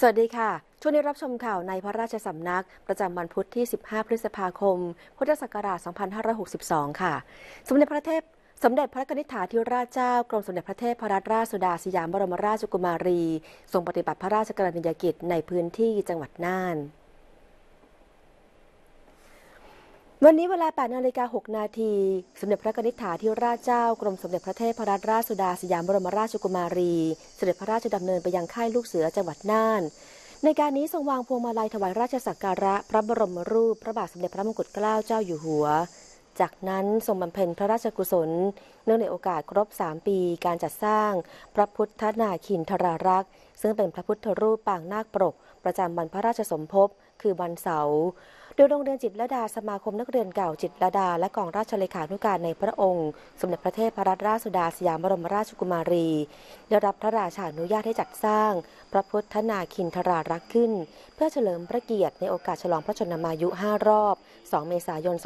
สวัสดีค่ะ ช่วงนี้รับชมข่าวในพระราชสำนักประจำวันพุธที่ 15 พฤษภาคม พุทธศักราช 2562 ค่ะ สมเด็จพระเทพ สมเด็จพระนิธิถาธิราชเจ้ากรมสมเด็จพระเทพรัตนราชสุดาสยามบรมราชกุมารี ทรงปฏิบัติพระราชกรณียกิจในพื้นที่จังหวัดน่านวันนี้เวลา8นาฬิกา6นาที สมเด็จพระนิษฐาที่ราชเจ้า กรมสมเด็จพระเทพรัตนราชสุดาสยามบรมราชกุมารี เสด็จพระราชดำเนินไปยังค่ายลูกเสือจังหวัดน่าน ในการนี้ทรงวางพวงมาลัยถวายราชสักการะพระบรมรูปพระบาทสมเด็จพระมงกุฎเกล้าเจ้าอยู่หัว จากนั้นทรงบำเพ็ญพระราชกุศล เนื่องในโอกาสครบ 3 ปี การจัดสร้างพระพุทธนาคินทรารักษ์ซึ่งเป็นพระพุทธรูปปางนาคปรกประจำวันพระราชสมภพคือวันเสาร์โดยโรงเรียนจิตรดาสมาคมนักเรียนเก่าจิตรดาและกองราชเลขานุการในพระองค์ สมเด็จพระเทพรัตนราชสุดาสยามบรมราชกุมารี ได้รับพระราชาอนุญาตให้จัดสร้างพระพุทธนาคินทรารักษ์ขึ้น เพื่อเฉลิมพระเกียรติในโอกาสฉลองพระชนมายุ 5 รอบ 2 เมษายน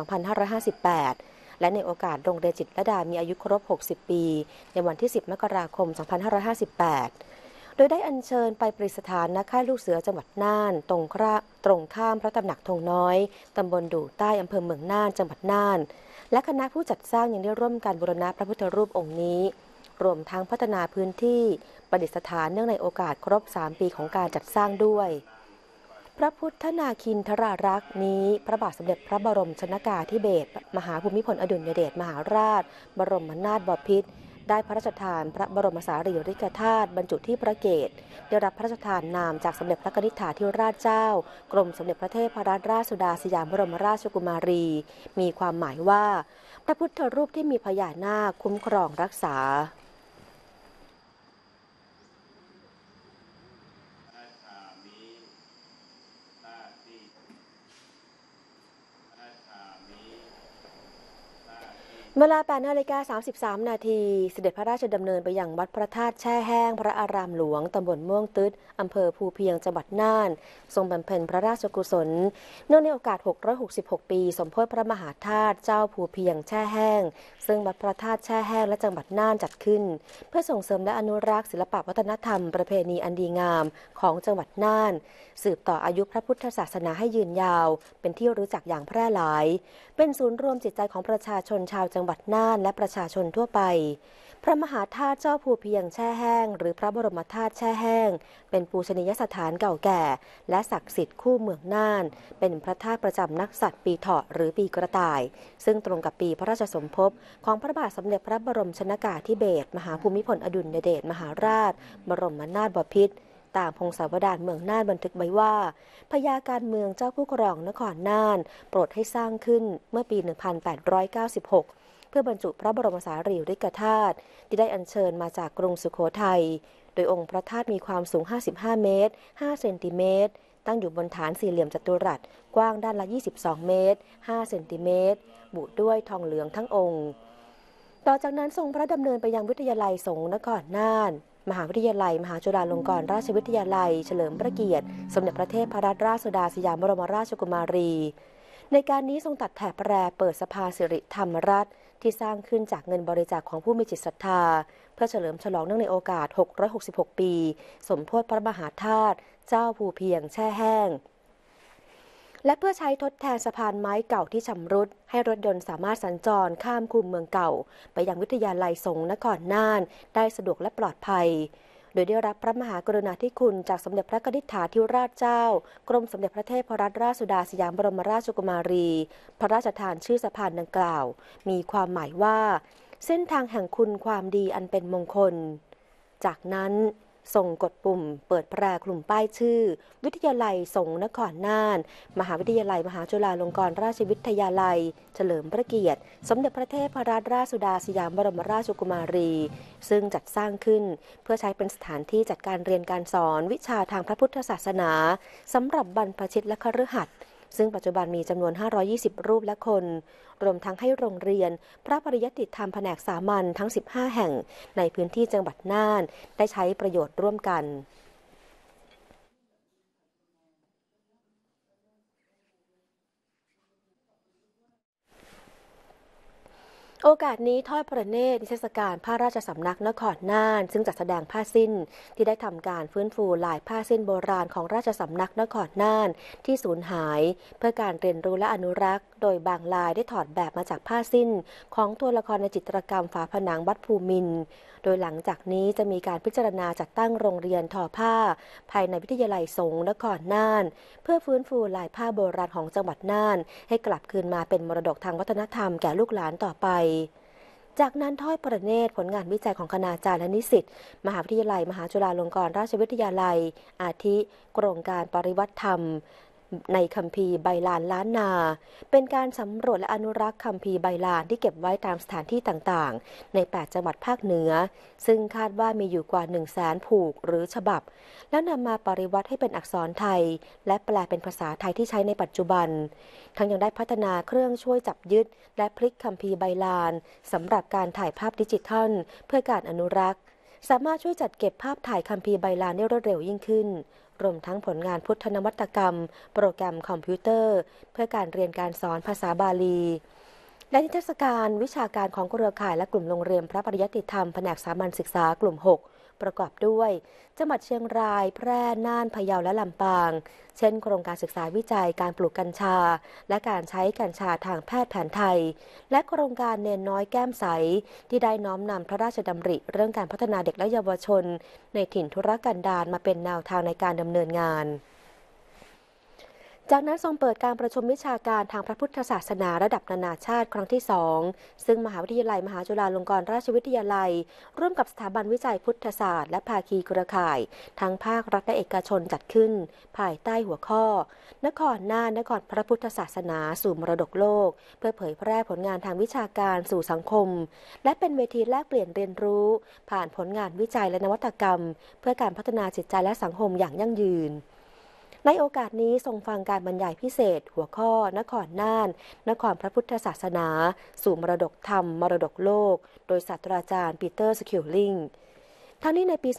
2558 และในโอกาสโรงเรียนจิตรดามีอายุครบ 60 ปี ในวันที่ 10 มกราคม 2558โดยได้อัญเชิญไปปริสถานณค่ายลูกเสือจังหวัดน่าน ตรงคราตรงข้ามพระตำหนักธงน้อยตำบลดู่ใต้อำเภอเมืองน่านจังหวัดน่าน และคณะผู้จัดสร้างยังได้ร่วมการบูรณะพระพุทธรูปองค์นี้ รวมทั้งพัฒนาพื้นที่ ประดิษฐานเนื่องในโอกาสครบ 3 ปีของการจัดสร้างด้วย พระพุทธนาคินทรารักษ์นี้ พระบาทสมเด็จพระบรมชนากาธิเบศรมหาภูมิพลอดุลยเดชมหาราช บรมนาถบพิตรได้พระราชทานพระบรมสารีริกธาตุบรรจุที่พระเกศได้รับพระราชทานนามจากสมเด็จพระนิธิถาธิราชเจ้ากรมสมเด็จพระเทพรัตนราชสุดาสยามบรมราชกุมารี มีความหมายว่า พระพุทธรูปที่มีพญานาคคุ้มครองรักษาเวลา8นาฬิกา 33นาทีเสด็จพระราชดำเนินไปยังวัดพระธาตุแช่แห้ง พระอารามหลวงตำบลม่วงตึดอำเภอภูเพียงจังหวัดน่าน ทรงบำเพ็ญพระราชกุศลเนื่องในโอกาส 666 ปี สมโพชพระมหาธาตุ เจ้าภูเพียงแช่แห้ง ซึ่งวัดพระธาตุแช่แห้งและจังหวัดน่านจัดขึ้น เพื่อส่งเสริมและอนุรักษ์ ศิลปวัฒนธรรม ประเพณีอันดีงามของจังหวัดน่าน สืบต่ออายุพระพุทธศาสนาให้ยืนยาว เป็นที่รู้จักอย่างแพร่หลาย เป็นศูนย์รวมจิตใจของประชาชนชาวจังหวัดวัดน่านและประชาชนทั่วไป พระมหาธาตุเจ้าภูเพียงแช่แห้ง หรือพระบรมธาตุแช่แห้ง เป็นปูชนียสถานเก่าแก่ และศักดิ์สิทธิ์คู่เมืองน่าน เป็นพระธาตุประจำนักสัตว์ปีเถาะหรือปีกระต่าย ซึ่งตรงกับปีพระราชสมภพของพระบาทสมเด็จพระบรมชนากาธิเบศรมหาภูมิพลอดุลยเดชมหาราช บรมนาถบพิตรตามพงศาวดารเมืองน่านบันทึกไว้ว่า พญาการเมืองเจ้าผู้ครองนครน่าน โปรดให้สร้างขึ้นเมื่อปี 1896เพื่อบรรจุพระบรมสารีริกธาตุที่ได้อัญเชิญมาจากกรุงสุขโขทยัย โดยองค์พระธาตุมีความสูง 55 เมตร 5 เซนติเมตร ตั้งอยู่บนฐานสี่เหลี่ยมจัตุรัสกว้างด้านละ 22 เมตร 5 เซนติเมตรบุด้วยทองเหลืองทั้งองค์ ต่อจากนั้นทรงพระดำเนินไปยังวิทยาลัยสงฆ์นครน่าน มหาวิทยาลัย มหาจุฬาลงกรณราชวิทยาลัย เฉลิมพระเกียรติ สมเด็จพระเทพรัตนราชสุดาสยามบรมราชกุมารี ในการนี้ทรงตัดแถบแปรเปิดสภาสิริธรรมรัฐที่สร้างขึ้นจากเงินบริจาคของผู้มีจิตศรัทธา เพื่อเฉลิมฉลองเนื่องในโอกาส 666 ปี สมโพธิพระมหาธาตุเจ้าภูเพียงแช่แห้ง และเพื่อใช้ทดแทนสะพานไม้เก่าที่ชำรุด ให้รถยนต์ สามารถสัญจรข้ามคูเมืองเก่า ไปยังวิทยาลัยสงนครน่าน ได้สะดวกและปลอดภัยโดยได้รับพระมหากรุณาธิคุณจากสมเด็จพระกนิษฐาธิราชเจ้า กรมสมเด็จพระเทพรัตนราชสุดาสยามบรมราชกุมารี พระราชทานชื่อสะพานดังกล่าว มีความหมายว่า เส้นทางแห่งคุณความดีอันเป็นมงคล จากนั้นทรงกดปุ่มเปิดแพร่กลุ่มป้ายชื่อวิทยาลัยสงนครน่าน มหาวิทยาลัย มหาจุฬาลงกรณราชวิทยาลัยเฉลิมพระเกียรติ สมเด็จพระเทพรัตนราชสุดาสยามบรมราชกุมารี ซึ่งจัดสร้างขึ้นเพื่อใช้เป็นสถานที่จัดการเรียนการสอนวิชาทางพระพุทธศาสนา สำหรับบรรพชิตและคฤหัสถ์ซึ่งปัจจุบันมีจำนวน 520 รูปและคน รวมทั้งให้โรงเรียน พระปริยติธรรมแผนกสามัญทั้ง 15 แห่งในพื้นที่จังหวัดน่าน ได้ใช้ประโยชน์ร่วมกันโอกาสนี้ทอดพระเนตรนิทรรศการพระราชสำนักนครน่านซึ่งจัดแสดงผ้าสิ้น ที่ได้ทำการฟื้นฟูลายผ้าสิ้นโบราณของราชสำนักนครน่านที่สูญหาย เพื่อการเรียนรู้และอนุรักษ์ โดยบางลายได้ถอดแบบมาจากผ้าสิ้น ของตัวละครในจิตรกรรมฝาผนังวัดภูมินโดยหลังจากนี้จะมีการพิจารณาจัดตั้งโรงเรียนทอผ้า ภายในวิทยาลัยสงนครน่านเพื่อฟื้นฟูลายผ้าโบราณของจังหวัดน่าน ให้กลับคืนมาเป็นมรดกทางวัฒนธรรมแก่ลูกหลานต่อไปจากนั้นทอดประเนตผลงานวิจัยของคณาจารย์และนิสิตมหาวิทยาลัย มหาจุฬาลงกรณราชวิทยาลัย อาทิโครงการปริวัติธรรมในคัมภีร์ใบลานล้านนา เป็นการสำรวจและอนุรักษ์คัมภีร์ใบลานที่เก็บไว้ตามสถานที่ต่างๆ ใน 8 จังหวัดภาคเหนือ ซึ่งคาดว่ามีอยู่กว่า1 0 0 0 0แสนผูกหรือฉบับ แล้วนำมาปริวัติให้เป็นอักษรไทย และแปลเป็นภาษาไทยที่ใช้ในปัจจุบัน ทั้งยังได้พัฒนาเครื่องช่วยจับยึดและพลิกคัมภีร์ใบลานสำหรับการถ่ายภาพดิจิทัล เพื่อการอนุรักษ์ สามารถช่วยจัดเก็บภาพถ่ายคัมภีร์ใบลานได้รวดเร็วยิ่งขึ้นรวมทั้งผลงานพุทธนวัตกรรม โปรแกรมคอมพิวเตอร์ เพื่อการเรียนการสอนภาษาบาลีและนิทรรศการวิชาการของเครือข่ายและกลุ่มโรงเรียน พระปริยติธรรมแผนกสามัญศึกษากลุ่ม 6ประกอบด้วยจังหวัดเชียงราย แพร่ น่าน พะเยา และลำปาง เช่นโครงการศึกษาวิจัยการปลูกกัญชา และการใช้กัญชาทางแพทย์แผนไทย และโครงการเนนน้อยแก้มใส ที่ได้น้อมนำพระราชดำริ เรื่องการพัฒนาเด็กและเยาวชน ในถิ่นธุรกันดารมาเป็นแนวทางในการดำเนินงานจากนั้นทรงเปิดการประชุมวิชาการทางพระพุทธศาสนาระดับนานาชาติครั้งที่สอง ซึ่งมหาวิทยาลัยมหาจุฬาลงกรณราชวิทยาลัย ร่วมกับสถาบันวิจัยพุทธศาสตร์และภาคีเครือข่ายทั้งภาค รัฐและเอกชนจัดขึ้นภายใต้หัวข้อ นครน่านนครพระพุทธศาสนาสู่มรดกโลก เพื่อเผยแพร่ผลงานทางวิชาการสู่สังคม และเป็นเวทีแลกเปลี่ยนเรียนรู้ ผ่านผลงานวิจัยและนวัตกรรม เพื่อการพัฒนาจิตใจและสังคมอย่างยั่งยืนในโอกาสนี้ทรงฟังการบรรยายพิเศษ หัวข้อ นครน่านนครพระพุทธศาสนา สู่มรดกธรรม มรดกโลก โดยศาสตราจารย์ปีเตอร์สคิลลิงทั้งนี้ในปี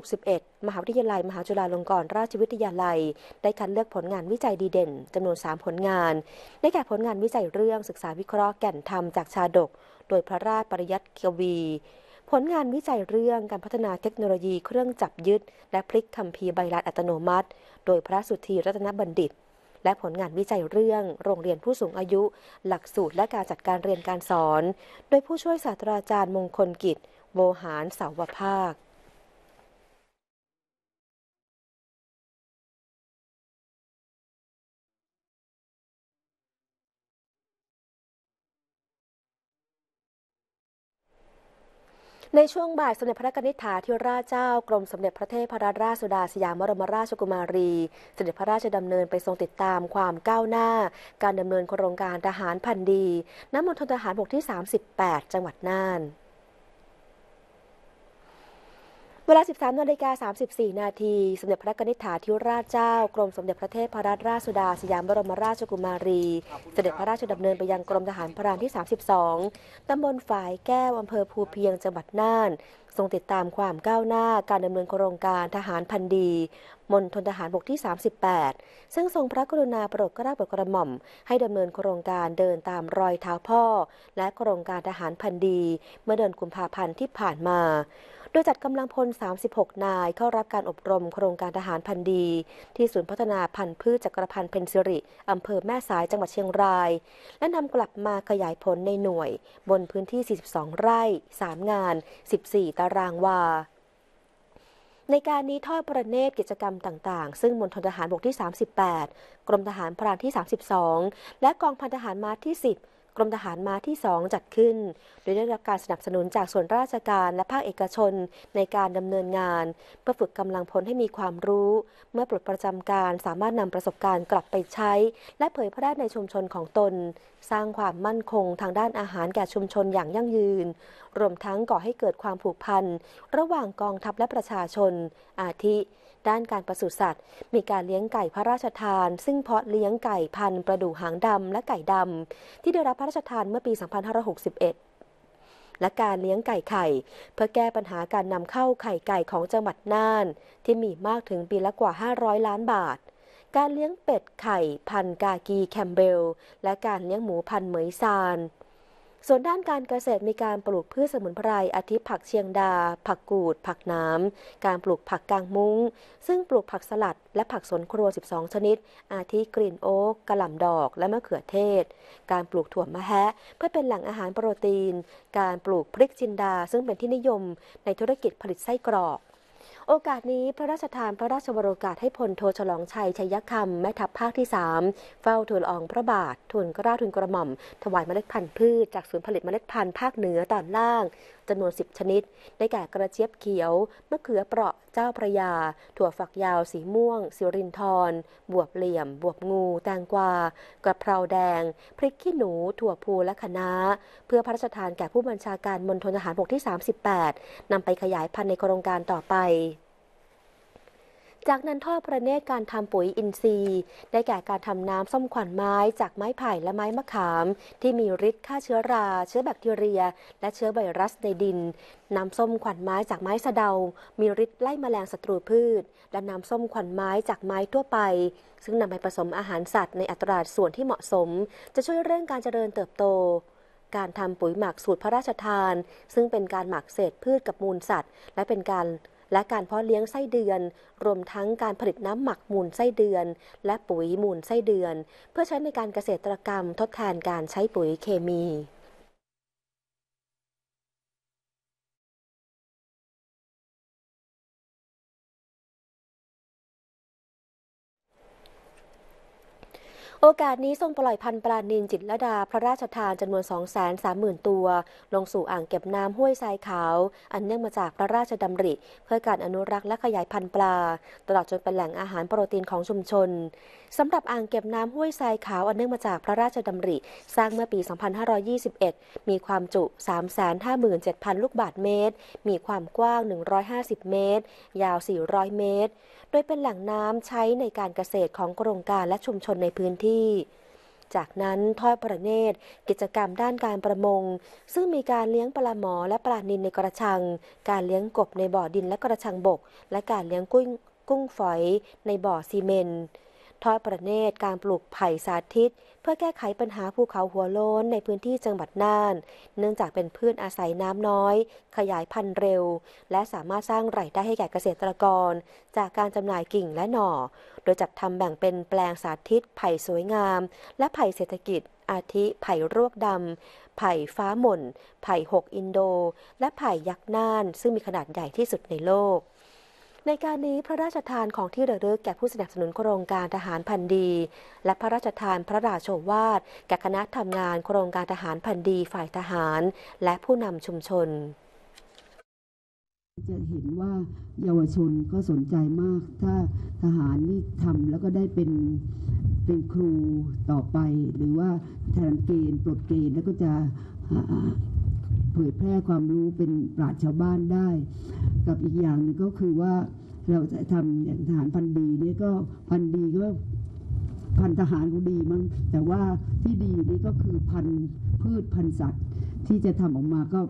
2561 มหาวิทยาลัย มหาจุฬาลงกรณราชวิทยาลัย ได้คัดเลือกผลงานวิจัยดีเด่น จำนวน 3 ผลงาน ได้แก่ผลงานวิจัยเรื่องศึกษาวิเคราะห์แก่นธรรมจากชาดก โดยพระราชปริยัติเกวีผลงานวิจัยเรื่องการพัฒนาเทคโนโลยีเครื่องจับยึดและพลิกคำพีใบลานอัตโนมัติ โดยพระสุธีรัตนบัณฑิต และผลงานวิจัยเรื่อง โรงเรียนผู้สูงอายุ หลักสูตรและการจัดการเรียนการสอน โดยผู้ช่วยศาสตราจารย์มงคลกิจโวหารสาวภาคในช่วงบ่ายสมเด็จพระนิธิฐาธิราชเจ้ากรมสมเด็จพระเทพรัตนราชสุดาสยามบรมราชกุมารีสมเด็จพระราชดำเนินไปทรงติดตามความก้าวหน้า การดำเนินโครงการทหารพันดี น้ำมณฑลทหารบกที่ 38 จังหวัดน่านวลา 13นาฬิกา 34 นาที สมเด็จพระนิษฐาธิราชเจ้ากรมสมเด็จพระเทพรัตนราชสุดาสยามบรมราชกุมารีสเสด็จพระราชดำเนินไปยังกรมทหารพรานที่ 32 ตำบลฝายแก้วอำเภอภูเพียง จังหวัดน่าน ทรงติดตามความก้าวหน้าการดำเนินโครงการทหารพันดีมณฑลทหารบกที่ 38 ซึ่งทรงพระกรุณาโปรดกระาโปรดกระหม่อม ให้ดำเนินโครงการเดินตามรอยเท้าพ่อ และโครงการทหารพันดี เมื่อเดือนกุมภาพันธ์ที่ผ่านมาโดยจัดกำลังพล 36 นายเข้ารับการอบรมโครงการทหารพันดี ที่ศูนย์พัฒนาพันธุ์พืชจักรพันธุ์เพนซิริอำเภอแม่สายจังหวัดเชียงราย และนำกลับมาขยายผลในหน่วย บนพื้นที่ 42 ไร่3งาน 14 ตารางวา ในการนี้ทอดประเนตรกิจกรรมต่างๆ ซึ่งมณฑลทหารบกที่ 38 กรมทหารพรานที่ 32 และกองพันทหารม้าที่10รมทหารม้าที่ 2 จัดขึ้นโดยได้รับการสนับสนุนจากส่วนราชการและภาคเอกชนในการดำเนินงาน เพื่อฝึกกำลังพลให้มีความรู้ เมื่อปลดประจำการสามารถนำประสบการณ์กลับไปใช้ และเผยแพร่ในชุมชนของตน สร้างความมั่นคงทางด้านอาหารแก่ชุมชนอย่างยั่งยืน รวมทั้งก่อให้เกิดความผูกพันระหว่างกองทัพและประชาชนอาทิด้านการปศุสัตว์ มีการเลี้ยงไก่พระราชทานซึ่งเพาะเลี้ยงไก่พันธุ์ประดู่หางดำและไก่ดำที่ได้รับพระราชทานเมื่อปี 2561 และการเลี้ยงไก่ไข่ เพื่อแก้ปัญหาการนำเข้าไข่ไก่ของจังหวัดน่าน ที่มีมากถึงปีละกว่า 500 ล้านบาท การเลี้ยงเป็ดไข่พันกากีแคมเบล และการเลี้ยงหมูพันเหมยซานส่วนด้านการเกษตรมีการปลูกพืชสมุนไพรอาทิผักเชียงดา ผักกูด ผักน้ำการปลูกผักกางมุง้ง ซึ่งปลูกผักสลัด และผักสนครัว 12 ชนิด อาทิกรีนโอ๊กกระหล่ำดอก และมะเขือเทศ การปลูกถั่วมะแฮะเพื่อเป็นแหล่งอาหารโปรตีน การปลูกพริกจินดาซึ่งเป็นที่นิยมในธุรกิจผลิตไส้กรอกโอกาสนี้พระราชทานพระราชวโรกาสให้พลโทฉลองชัยชัยคำแม่ทัพภาคที่ 3 เฝ้าทูลอองพระบาททูลกระราทูลกระหม่อม ถวายเมล็ดพันธุ์พืชจากศูนย์ผลิตเมล็ดพันธุ์ภาคเหนือตอนล่างจำนวน10ชนิด ได้แก่กระเจี๊ยบเขียว มะเขือเปราะเจ้าพระยา ถั่วฝักยาวสีม่วง สิรินทรบวบเหลี่ยม บวบงู แตงกวากระเพราแดง พริกขี้หนู ถั่วพูและคะน้าเพื่อพระราชทานแก่ผู้บัญชาการมณฑลทหารบกที่ 38นำไปขยายพันธุ์ในโครงการต่อไปจากนั้นทอดพระเนตรการทำปุ๋ยอินทรีย์ ได้แก่การทำน้ำส้มขวัญไม้ จากไม้ไผ่และไม้มะขาม ที่มีฤทธิ์ฆ่าเชื้อรา เชื้อแบคทีเรีย และเชื้อไวรัสในดินน้ำส้มขวัญไม้จากไม้สะเดา มีฤทธิ์ไล่แมลงศัตรูพืช และน้ำส้มขวัญไม้จากไม้ทั่วไป ซึ่งนำไปผสมอาหารสัตว์ในอัตราส่วนที่เหมาะสม จะช่วยเรื่องการเจริญเติบโต การทำปุ๋ยหมักสูตรพระราชทาน ซึ่งเป็นการหมักเศษพืชกับมูลสัตว์ และเป็นการและการเพาะเลี้ยงไส้เดือน รวมทั้งการผลิตน้ำหมักมูลไส้เดือน และปุ๋ยมูลไส้เดือน เพื่อใช้ในการเกษตรกรรมทดแทนการใช้ปุ๋ยเคมีโอกาสนี้ทรงปล่อยพันธุ์ปลานินจิตรดาพระราชทานจำนวน230,000ตัว ลงสู่อ่างเก็บน้ำห้วยทรายขาวอันเนื่องมาจากพระราชดำริเพื่อการอนุรักษ์และขยายพันธุ์ปลา ตลอดจนเป็นแหล่งอาหารโปรตีนของชุมชนสำหรับอ่างเก็บน้ำห้วยทรายขาวอันเนื่องมาจากพระราชดำริ สร้างเมื่อปี 2521 มีความจุ357,000 ลูกบาศก์เมตร มีความกว้าง 150 เมตร ยาว 400 เมตรโดยเป็นแหล่งน้ำใช้ในการเกษตรของโครงการและชุมชนในพื้นที่ี้จากนั้นทอดพระเนตร กิจกรรมด้านการประมง ซึ่งมีการเลี้ยงปลาหมอและปลานินในกระชัง การเลี้ยงกบในบ่อดินและกระชังบกและการเลี้ยงกุ้งกุ้งฝอยในบ่อซีเมนต์ทอดประเนตรการปลูกไผ่สาธิต เพื่อแก้ไขปัญหาภูเขาหัวโล้นในพื้นที่จังหวัดน่าน เนื่องจากเป็นพืชอาศัยน้ำน้อย ขยายพันธุ์เร็ว และสามารถสร้างรายได้ให้แก่เกษตรกร จากการจำหน่ายกิ่งและหน่อ โดยจัดทำแบ่งเป็นแปลงสาธิตไผ่สวยงาม และไผ่เศรษฐกิจ อาทิไผ่รวกดำไผ่ฟ้าหม่นไผ่หกอินโด และไผ่ยักษ์น่าน ซึ่งมีขนาดใหญ่ที่สุดในโลกในการนี้พระราชทานของที่ระลึกแก่ผู้สนับสนุนโครงการทหารพันดี และพระราชทานพระราโชวาทแก่คณะทำงาน โครงการทหารพันดีฝ่ายทหารและผู้นำชุมชนจะเห็นว่าเยาวชนก็สนใจมากถ้าทหารนี่ทำแล้ว ก็ได้เป็นเป็นครูต่อไป หรือว่าทหารเกณฑ์ปลดเกณฑ์แล้วก็จะเผยแพร่ความรู้เป็นปราชชาวบ้านได้กับอีกอย่างนึงก็คือว่าเราจะทำอย่างทหารพันดีเนี่ยก็พันดีก็พันทหารก็ดีมั้งแต่ว่าที่ดีนี่ก็คือพันพืชพันสัตว์ ที่จะทำออกมาก็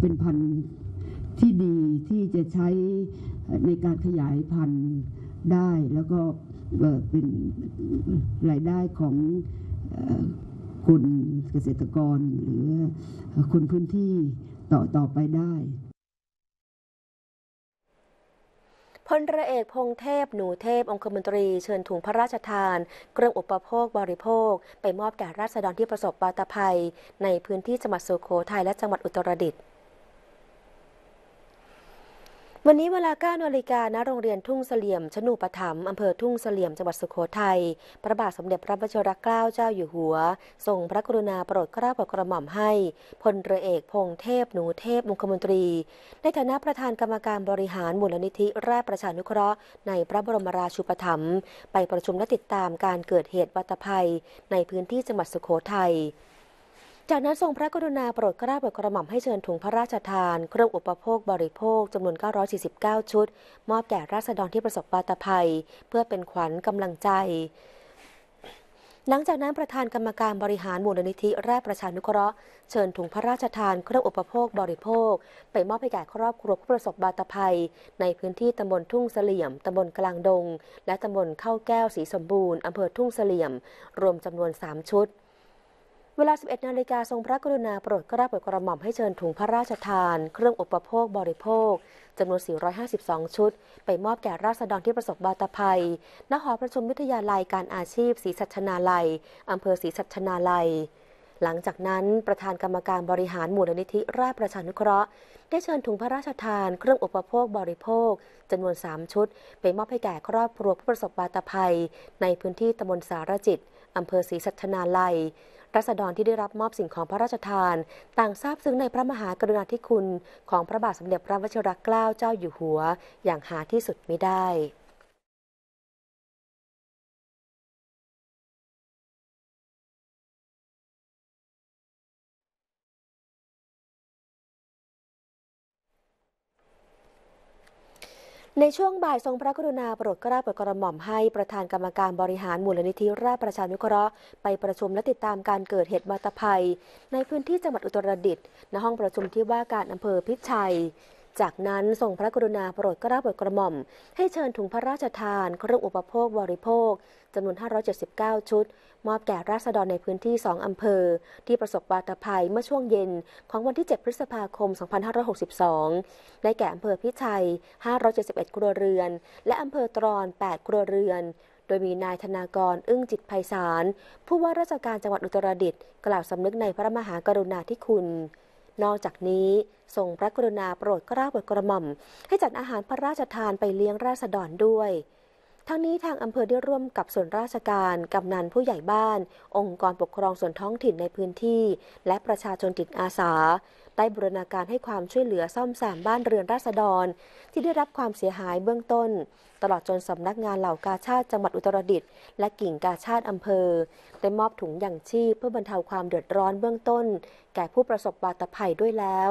เป็นพันที่ดีที่จะใช้ในการขยายพันธุ์ได้แล้วก็เป็นรายได้ของคุณเกษตรกรหรือคนพื้นที่ต่อต่อไปได้พลเรือเอกพงเทพหนูเทพ องคมนตรี เชิญถุงพระราชทานเครื่องอุปโภค บริโภคไปมอบแก่ราษฎรที่ประสบปาตภัยในพื้นที่จังหวัดสุโขทัยและจังหวัดอุตรดิตถ์วันนี้เวลา9นาฬิกาณโรงเรียนทุ่งเสลี่ยมชนูปถัมอำเภอทุ่งเสลี่ยม จังหวัดสุโขทัย พระบาทสมเด็จพระบัชรเกล้าเจ้าอยู่หัวทรงพระกรุณาโปรดเกล้าโปรดกระหม่อมให้ พลเรือเอกพงเทพ หนูเทพ มุขมนตรี ในฐานะประธานกรรมการบริหารมูลนิธิราชประชานุเคราะห์ ในพระบรมราชูปถัมภ์ไปประชุมและติดตามการเกิดเหตุวัตภัย ในพื้นที่จังหวัดสุโขทัยจากนั้นทรงพระกรุณาโปรดกกะ้าบปดกระหม่อมให้เชิญถุงพระราชทาน เครื่องอุปโภคบริโภคจำนวน 949 ชุด มอบแก่ราษฎรที่ประสบปาตภัย เพื่อเป็นขวัญกำลังใจ หลังจากนั้นประธานกรรมการบริหารมูลนิธิราประชานุเคราะห์เชิญถุงพระราชทานเครื่องอุปโภคบริโภค ไปมอบให้แก่ครอบครัวผู้ประสบปาตภัยในพื้นที่ตำบลทุ่งเสลี่ยมตำบลกลางดง และตำบลเข้าแก้วสีสมบูรณ์อำเภอทุ่งเสลี่ยม รวมจำนวน 3 ชุดเวลา 11 นาฬิกา ทรงพระกรุณาโปรดกระาบิดกระหม่อม ให้เชิญถุงพระราชทาน เครื่องอุปโภคบริโภคจำนวน 452 ชุด ไปมอบแก่ราษฎรที่ประสบบาตภัยณหอประชุมวิทยาลัยการอาชีพศรีสัชนาลัยอำเภอศรีสัชนาลัย หลังจากนั้นประธานกรรมการบริหารมูลนิธิราชประชานุเคราะห์ได้เชิญถุงพระราชทาน เครื่องอุปโภคบริโภคจำนวน 3 ชุด ไปมอบให้แก่ครอบครัวผู้ประสบบาตภัยในพื้นที่ตำบลสารจิตอำเภอศรีสัชนาลัยรัษฎรที่ได้รับมอบสิ่งของพระราชทานต่างซาบซึ้งในพระมหากรุณาธิคุณของพระบาทสมเด็จพระวชิรเกล้าเจ้าอยู่หัวอย่างหาที่สุดไม่ได้ในช่วงบ่ายทรงพระกรุณาโปรดเกร้าปิดกระหม่อมให้ประธานกรรมการบริหารมูลนิธิราชประชานุเคราะห์ไปประชุมและติดตามการเกิดเหตุมาตภัย ในพื้นที่จังหวัดอุตรดิตถ์ณห้องประชุมที่ว่าการอำเภอพิชัยจากนั้นทรงพระกรุณาโปรดกระาบดกระหม่อม ให้เชิญถุงพระราชทานเครื่องอุปโภคบริโภคจำนวน 579 ชุด มอบแก่ราษฎรในพื้นที่ 2 อำเภอ ที่ประสบวาตภัยเมื่อช่วงเย็นของวันที่ 7 พฤษภาคม 2562ได้แก่อำเภอพิชัย 571 ครัวเรือน และอำเภอตรอน 8 ครัวเรือน โดยมีนายธนากร อึ้งจิตไพศาล ผู้ว่าราชการจังหวัดอุตรดิตถ์กล่าวสำนึกในพระมหากรุณาธิคุณนอกจากนี้ ทรงพระกรุณาโปรดกราบดกระหม่อมให้จัดอาหารพระราชทานไปเลี้ยงราษฎรด้วย ทั้งนี้ทางอำเภอได้ร่วมกับส่วนราชการกำนันผู้ใหญ่บ้าน องค์กรปกครองส่วนท้องถิ่นในพื้นที่ และประชาชนจิตอาสาได้บูรณาการให้ความช่วยเหลือซ่อมแซมบ้านเรือนราษฎร ที่ได้รับความเสียหายเบื้องต้น ตลอดจนสำนักงานเหล่ากาชาติจังหวัดอุตรดิตถ์และกิ่งกาชาติอำเภอ ได้มอบถุงยางชีพเพื่อบรรเทาความเดือดร้อนเบื้องต้น แก่ผู้ประสบปาตภัยด้วยแล้ว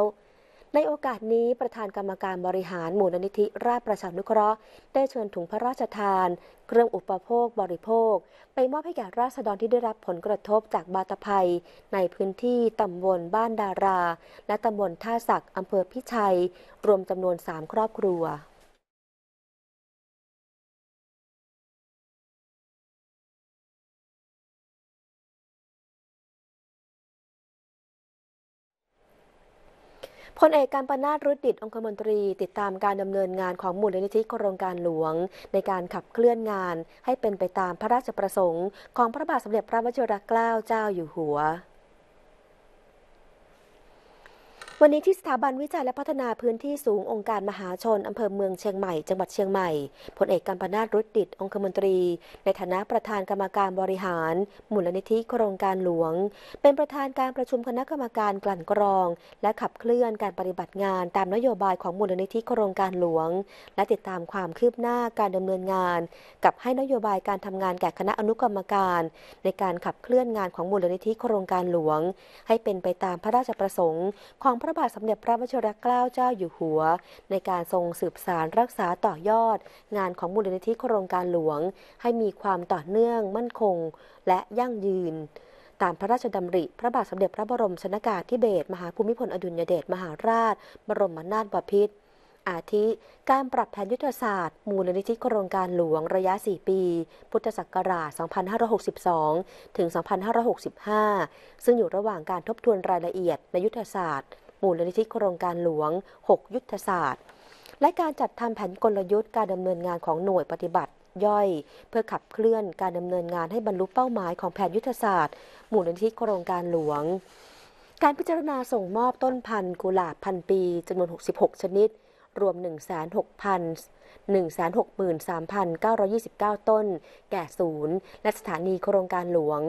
ในโอกาสนี้ประธานกรรมการบริหารมูลนิธิราชประชานุเคราะห์ ได้เชิญถุงพระราชทานเครื่องอุปโภคบริโภค ไปมอบให้แก่ราษฎรที่ได้รับผลกระทบจากบาตภัย ในพื้นที่ตำบลบ้านดารา และตำบลท่าศักอำเภอพิชัย รวมจำนวน3ครอบครัวพลเอกการปนาตรุดิตองคมนตรีติดตามการดำเนินงานของมูลนิธิโครงการหลวง ในการขับเคลื่อนงาน ให้เป็นไปตามพระราชประสงค์ ของพระบาทสมเด็จพระวชิรเกล้าเจ้าอยู่หัววันนี้ที่สถาบันวิจัยและพัฒนาพื้นที่สูงองค์การมหาชน อำเภอเมืองเชียงใหม่จังหวัดเชียงใหม่พลเอกกัมปนาตรุดดิตองคมนตรี ในฐานะประธานกรรมการบริหารมูลนิธิโครงการหลวง เป็นประธานการประชุมคณะกรรมการกลั่นกรอง และขับเคลื่อนการปฏิบัติงานตามนโยบายของมูลนิธิโครงการหลวง และติดตามความคืบหน้าการดำเนินงาน กับให้นโยบายการทำงานแก่คณะอนุกรรมการ ในการขับเคลื่อนงานของมูลนิธิโครงการหลวง ให้เป็นไปตามพระราชประสงค์ของพระบาทสมเด็จพระวชิรเกล้าเจ้าอยู่หัว ในการทรงสืบสารรักษาต่อยอดงานของมูลนิธิโครงการหลวง ให้มีความต่อเนื่อง มั่นคงและยั่งยืน ตามพระราชดำริ พระบาทสมเด็จพระบรมชนากาธิเบศรมหาภูมิพลอดุลยเดชมหาราช บรมนาถบพิตรอาทิการปรับแผนยุทธศาสตร์ มูลนิธิโครงการหลวงระยะ 4 ปี พุทธศักราช 2562 ถึง 2565 ซึ่งอยู่ระหว่างการทบทวนรายละเอียดในยุทธศาสตร์มูลนิธิโครงการหลวง 6 ยุทธศาสตร์และการจัดทำแผนกลยุทธ์การดำเนินงานของหน่วยปฏิบัติย่อย เพื่อขับเคลื่อนการดำเนินงานให้บรรลุเป้าหมายของแผนยุทธศาสตร์หมู่นิธิโครงการหลวง การพิจารณาส่งมอบต้นพันธุ์กุหลาบพันปีจำนวน 66 ชนิดรวม 1 6 0 0 0 1 6 3,929 ต้น แก่ศูนย์ และสถานีโครงการหลวง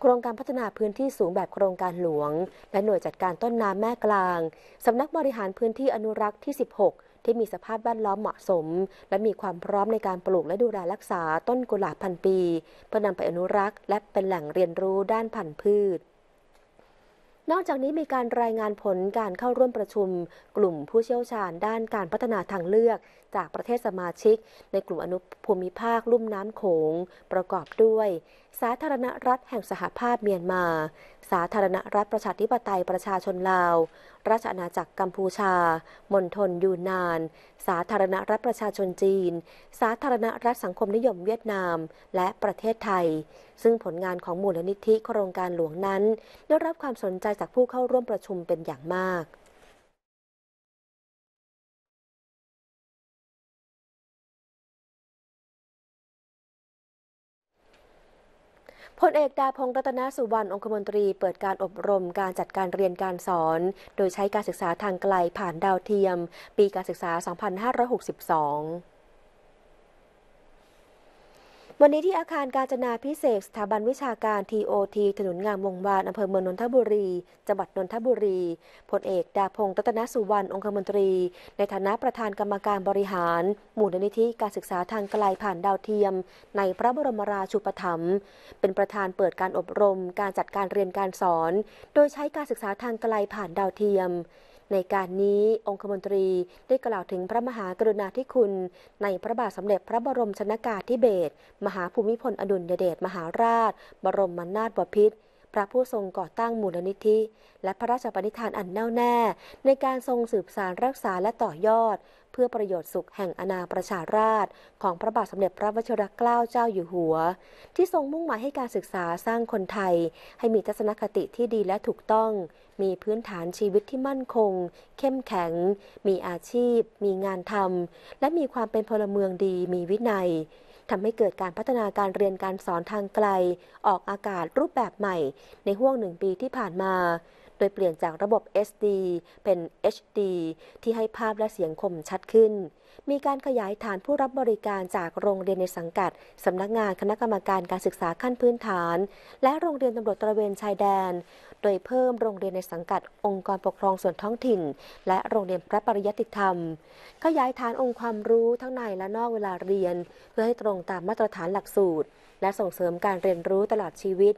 โครงการพัฒนาพื้นที่สูงแบบโครงการหลวง และหน่วยจัดการต้นน้ำแม่กลาง สำนักบริหารพื้นที่อนุรักษ์ที่ 16 ที่มีสภาพแวดล้อมเหมาะสม และมีความพร้อมในการปลูกและดูแลรักษาต้นกุหลาบพันปี เพื่อนำไปอนุรักษ์และเป็นแหล่งเรียนรู้ด้านพันธุ์พืชนอกจากนี้มีการรายงานผลการเข้าร่วมประชุมกลุ่มผู้เชี่ยวชาญด้านการพัฒนาทางเลือกจากประเทศสมาชิกในกลุ่มอนุภูมิภาคลุ่มน้ำโขง ประกอบด้วย สาธารณรัฐแห่งสหภาพเมียนมา สาธารณรัฐประชาธิปไตยประชาชนลาว ราชอาณาจักรกัมพูชามณฑลยูนาน สาธารณรัฐประชาชนจีน สาธารณรัฐสังคมนิยมเวียดนามและประเทศไทย ซึ่งผลงานของมูลนิธิโครงการหลวงนั้น ได้รับความสนใจจากผู้เข้าร่วมประชุมเป็นอย่างมากพลเอกดาพงรัตนสุวรรณ องคมนตรีเปิดการอบรมการจัดการเรียนการสอน โดยใช้การศึกษาทางไกลผ่านดาวเทียม ปีการศึกษา 2562วันนี้ที่อาคารกาญจนาพิเศษสถาบันวิชาการ TOT ถนนงามวงวานอำเภอเมืองนนทบุรีจังหวัดนนทบุรีพลเอกดาพงศ์รัตนสุวรรณองคมนตรี ในฐานะประธานกรรมการบริหาร หมู่นิธิการศึกษาทางไกลผ่านดาวเทียม ในพระบรมราชูปถัมภ์เป็นประธานเปิดการอบรมการจัดการเรียนการสอน โดยใช้การศึกษาทางไกลผ่านดาวเทียมในการนี้องคมนตรีได้กล่าวถึงพระมหากรุณาธิคุณ ในพระบาทสมเด็จพระบรมชนากาธิเบศรมหาภูมิพลอดุลยเดชมหาราช บรมนาถบพิตรพระผู้ทรงก่อตั้งมูลนิธิ และพระราชปณิธานอันแน่วแน่ ในการทรงสืบสารรักษาและต่อยอด เพื่อประโยชน์สุขแห่งอนาประชาราชของพระบาทสมเด็จพระวชิรเกล้าเจ้าอยู่หัว ที่ทรงมุ่งหมายให้การศึกษาสร้างคนไทย ให้มีทัศนคติที่ดีและถูกต้องมีพื้นฐานชีวิตที่มั่นคง เข้มแข็ง มีอาชีพ มีงานทำและมีความเป็นพลเมืองดีมีวินัยทำให้เกิดการพัฒนาการเรียนการสอนทางไกล ออกอากาศรูปแบบใหม่ในห่วงหนึ่งปีที่ผ่านมา โดยเปลี่ยนจากระบบ SD เป็น HD ที่ให้ภาพและเสียงคมชัดขึ้น มีการขยายฐานผู้รับบริการจากโรงเรียนในสังกัดสำนักงานคณะกรรมการการศึกษาขั้นพื้นฐาน และโรงเรียนตำรวจตระเวนชายแดนโดยเพิ่มโรงเรียนในสังกัดองค์กรปกครองส่วนท้องถิ่น และโรงเรียนพระปริยัติธรรมขยายฐานองค์ความรู้ทั้งใน และนอกเวลาเรียนเพื่อให้ตรงตามมาตรฐานหลักสูตร และส่งเสริมการเรียนรู้ตลอดชีวิต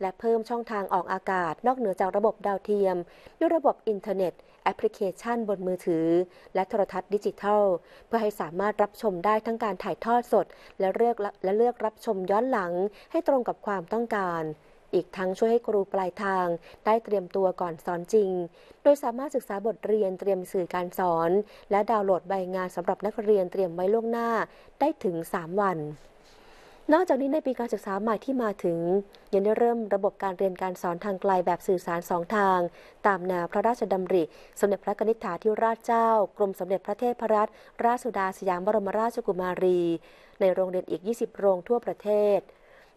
และเพิ่มช่องทางออกอากาศ นอกเหนือจากระบบดาวเทียม ด้วยระบบอินเทอร์เน็ต แอปพลิเคชัน บนมือถือและโทรทัศน์ดิจิทัล เพื่อให้สามารถรับชมได้ทั้งการถ่ายทอดสดและเลือกและเลือกรับชมย้อนหลังให้ตรงกับความต้องการอีกทั้งช่วยให้ครูปลายทางได้เตรียมตัวก่อนสอนจริง โดยสามารถศึกษาบทเรียนเตรียมสื่อการสอน และดาวน์โหลดใบงานสำหรับนักเรียนเตรียมไว้ล่วงหน้าได้ถึง 3 วัน นอกจากนี้ในปีการศึกษาใหม่ที่มาถึงยังได้เริ่มระบบการเรียนการสอนทางไกลแบบสื่อสารสองทาง ตามแนวพระราชดำริ สมเด็จพระนิธิถาธิราชเจ้ากรมสมเด็จพระเทพรัตนราชสุดาสยามบรมราชกุมารี ในโรงเรียนอีก 20 โรงทั่วประเทศ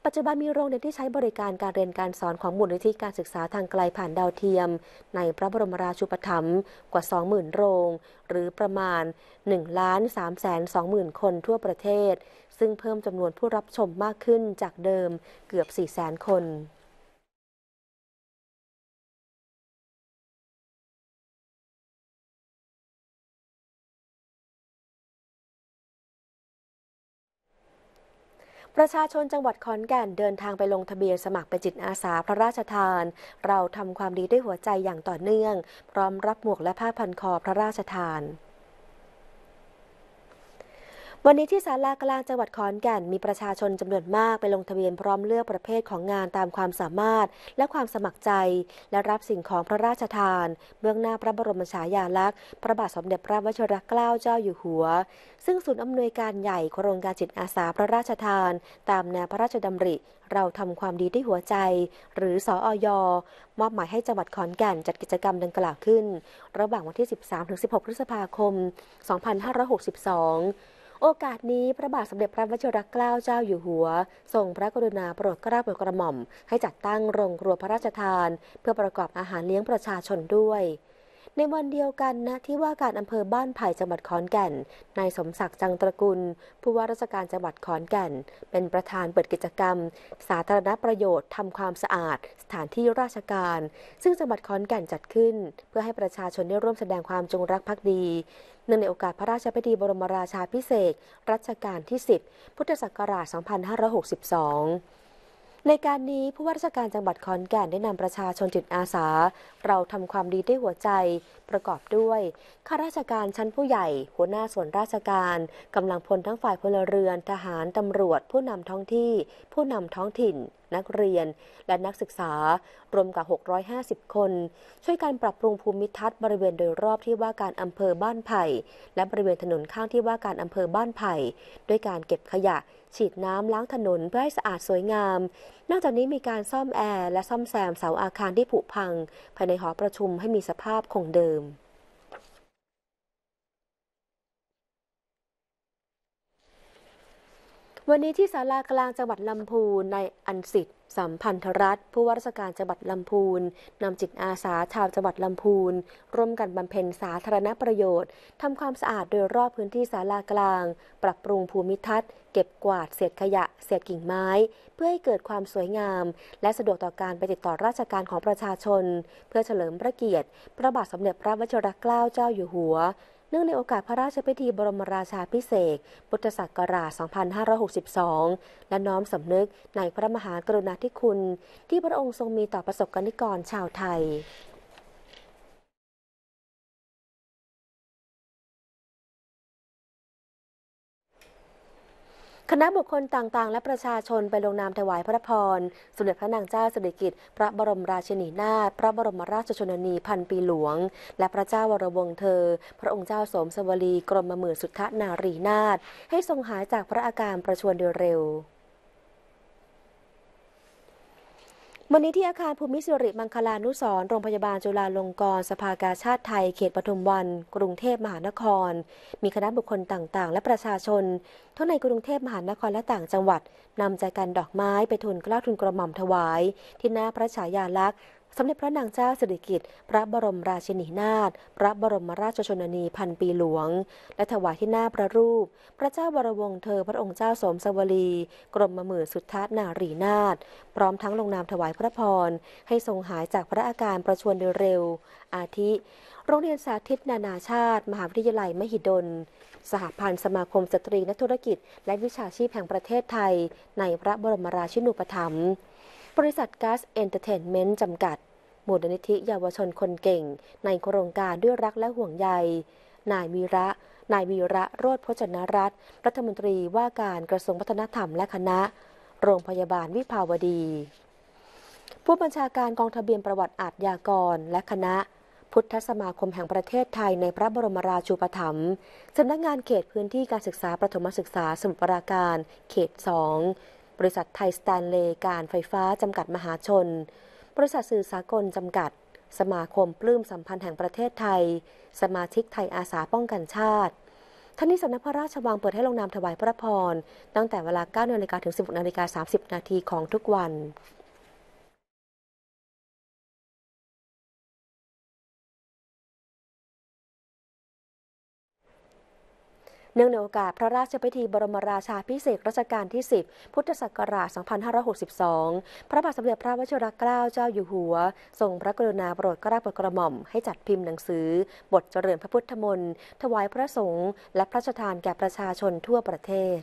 ปัจจุบันมีโรงเรียนที่ใช้บริการการเรียนการสอนของมูลนิธิการศึกษาทางไกลผ่านดาวเทียม ในพระบรมราชูปถัมภ์กว่า 20,000 โรง หรือประมาณ1ล้าน3 2 0 0 0 คนทั่วประเทศ ซึ่งเพิ่มจำนวนผู้รับชมมากขึ้นจากเดิมเกือบ 4 0 0 0 0 0คนประชาชนจังหวัดขอนแก่นเดินทางไปลงทะเบียนสมัครเป็นจิตอาสาพระราชทาน เราทำความดีด้วยหัวใจอย่างต่อเนื่องพร้อมรับหมวกและผ้าพันคอพระราชทานวันนี้ที่ศาลากลางจังหวัดขอนแก่นมีประชาชนจำนวนมากไปลงทะเบียนพร้อมเลือกประเภทของงานตามความสามารถและความสมัครใจและรับสิ่งของพระราชทานเบื้องหน้าพระบรมฉายาลักษณ์พระบาทสมเด็จพระวชิรเกล้าเจ้าอยู่หัว ซึ่งศูนย์อำนวยการใหญ่โครงการจิตอาสาพระราชทาน ตามแนวพระราชดำริเราทำความดีที่หัวใจ หรือสออยมอบหมายให้จังหวัดขอนแก่นจัดกิจกรรมดังกล่าวขึ้น ระหว่างวันที่ 13-16พฤษภาคม 2562โอกาสนี้พระบาทสมเด็จพระวชิรเกล้าเจ้าอยู่หัวทรงพระกรุณาโปรดกล้าโปรดกระหม่อม ให้จัดตั้งโรงครัวพระราชทาน เพื่อประกอบอาหารเลี้ยงประชาชนด้วยในวันเดียวกันนะที่ว่าการอำเภอบ้านไผ่จังหวัดขอนแก่น นายสมศักดิ์จังตระกุลผู้ว่าราชการจังหวัดขอนแก่น เป็นประธานเปิดกิจกรรม สาธารณประโยชน์ทำความสะอาดสถานที่ราชการ ซึ่งจังหวัดขอนแก่นจัดขึ้น เพื่อให้ประชาชนได้ร่วมแสดงความจงรักภักดี เนื่องในโอกาสพระราชพิธีบรมราชาพิเศษรัชกาลที่ 10 พุทธศักราช 2562ในการนี้ผู้ว่าราชการจังหวัดขอนแก่นได้นำประชาชนจิตอาสา เราทำความดีด้วยหัวใจ ประกอบด้วย ข้าราชการชั้นผู้ใหญ่ หัวหน้าส่วนราชการกำลังพลทั้งฝ่ายพลเรือนทหารตำรวจผู้นำท้องที่ ผู้นำท้องถิ่น นักเรียน และนักศึกษารวมกว่า650 คน ช่วยการปรับปรุงภูมิทัศน์บริเวณโดยรอบที่ว่าการอำเภอบ้านไผ่ และบริเวณถนนข้างที่ว่าการอำเภอบ้านไผ่ ด้วยการเก็บขยะฉีดน้ำล้างถนน เพื่อให้สะอาดสวยงาม นอกจากนี้มีการซ่อมแอร์ และซ่อมแซมเสาอาคารที่ผุพัง ภายในหอประชุมให้มีสภาพคงเดิม วันนี้ที่ศาลากลางจังหวัดลำพูนในอันสิทธิ์สัมพันธรัฐ ผู้ว่าราชการจังหวัดลำพูนนำจิตอาสาชาวจังหวัดลำพูนร่วมกันบำเพ็ญสาธารณประโยชน์ทำความสะอาดโดยรอบพื้นที่ศาลากลาง ปรับปรุงภูมิทัศน์ เก็บกวาดเศษขยะเศษกิ่งไม้ เพื่อให้เกิดความสวยงาม และสะดวกต่อการไปติดต่อราชการของประชาชน เพื่อเฉลิมพระเกียรติพระบาทสมเด็จพระวชิรเกล้าเจ้าอยู่หัวเนื่องในโอกาสพระราชพิธีบรมราชาพิเศษพุทธศักราช 2562 และน้อมสำนึก ในพระมหากรุณาธิคุณ ที่พระองค์ทรงมีต่อประสบกณิกรชาวไทยคณะบุคคลต่างๆและประชาชนไปลงนามถวายพระพรสมเด็จพระนางเจ้าสิริกิติ์พระบรมราชินีนาถพระบรมราชชนนีพันปีหลวง และพระเจ้าวรวงเธอ พระองค์เจ้าสมสวลีกรมมือสุทธนารีนาถให้ทรงหายจากพระอาการประชวรเดยเร็ววันนี้ที่อาคารภูมิสิริมังคลานุสรโรงพยาบาลจุฬาลงกรณ์สภากาชาติไทย เขตปทุมวัน กรุงเทพมหานคร มีคณะบุคคลต่างๆ และประชาชน ทั้งในกรุงเทพมหานครและต่างจังหวัดนำใจกันดอกไม้ไปทูลกล้าทุนกระหม่อมถวาย ที่หน้าพระฉายาลักษณ์สมเด็จพระนางเจ้าสิริกิติ์พระบรมราชินีนาถพระบรมราชชนนีพันปีหลวง และถวายที่ หน้าพระรูป พระเจ้าวรวงศ์เธอพระองค์เจ้าสมสวลีกรมมือสุทธานารีนาถพร้อมทั้งลงนามถวายพระพรให้ทรงหายจากพระอาการประชวนโดยเร็ว อาทิ โรงเรียนสาธิตนานาชาติ มหาวิทยาลัยมหิดล สหพันธ์สมาคมสตรีนักธุรกิจ และวิชาชีพแห่งประเทศไทย ในพระบรมราชินูปถัมภ์บริษัทก๊าซเอนเตอร์เทนเมนต์จำกัดมูลนิธิเยาวชนคนเก่ง ในโครงการด้วยรักและห่วงใย นายมีระ นายมีระ โรธพจนรัตน์รัฐมนตรีว่าการกระทรวงวัฒนธรรมและคณะ โรงพยาบาลวิภาวดี ผู้บัญชาการกองทะเบียนประวัติอาทยากร และคณะ พุทธสมาคมแห่งประเทศไทยในพระบรมราชูปถัมภ์ สำนักงานเขตพื้นที่การศึกษาประถมศึกษาสมุทรปราการ เขต 2บริษัทไทย สแตนเลย์การไฟฟ้า จำกัดมหาชน บริษัทสื่อสากล จำกัด สมาคม ปลื้มสัมพันธ์แห่งประเทศไทย สมาชิกไทยอาสาป้องกันชาติ ท่านนี้สำนักพระราชวังเปิดให้ลงนามถวายพระพร ตั้งแต่เวลา9นาฬิกาถึง16นาฬิกา30นาทีของทุกวันเนื่องในโอกาสพระราชพิธีบรมราชาพิเศษรัชกาลที่ 10 พุทธศักราช 2562 พระบาทสมเด็จพระวชิรเกล้าเจ้าอยู่หัว ทรงพระกรุณาโปรดกระาโปรดกระหม่อมให้จัดพิมพ์หนังสือ บทเจริญพระพุทธมนต์ถวายพระสงฆ์และพระราชทานแก่ประชาชนทั่วประเทศ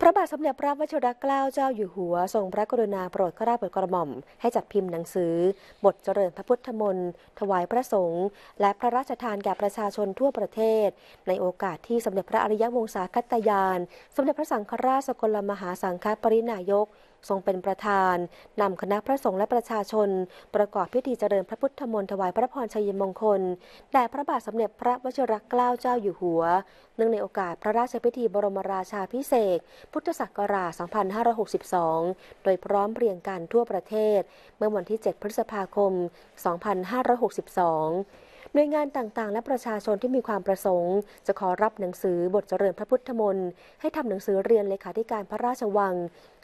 พระบาทสมเด็จพระวชิรเกล้าเจ้าอยู่หัวทรงพระกรุณาโปรดกราโปรดกระหม่อมให้จัดพิมพ์หนังสือ บทเจริญพระพุทธมนต์ถวายพระสงฆ์และพระราชทานแก่ประชาชนทั่วประเทศในโอกาสที่สมเด็จพระอริยวงศาคตยานสมเด็จพระสังฆราชสกลมหาสังฆปรินายกทรงเป็นประธานนำคณะพระสงฆ์และประชาชน ประกอบพิธีเจริญพระพุทธมนต์ถวายพระพรชัยมงคล แด่พระบาทสมเด็จพระวชิรเกล้าเจ้าอยู่หัวเนื่องในโอกาสพระราชพิธีบรมราชาพิเศษพุทธศักราช 2562 โดยพร้อมเพรียงกันทั่วประเทศ เมื่อวันที่ 7 พฤษภาคม 2562หน่วยงานต่างๆ และประชาชนที่มีความประสงค์ จะขอรับหนังสือบทเจริญพระพุทธมนต์ให้ทำหนังสือเรียนเลขาธิการพระราชวัง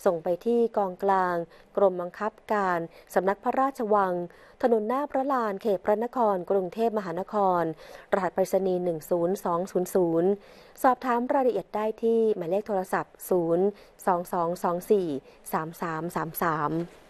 ส่งไปที่กองกลางกรมบังคับการสำนักพระราชวัง ถนนหน้าพระลานเขตพระนครกรุงเทพมหานคร รหัสไปรษณีย์10200 สอบถามรายละเอียดได้ที่หมายเลขโทรศัพท์ 022243333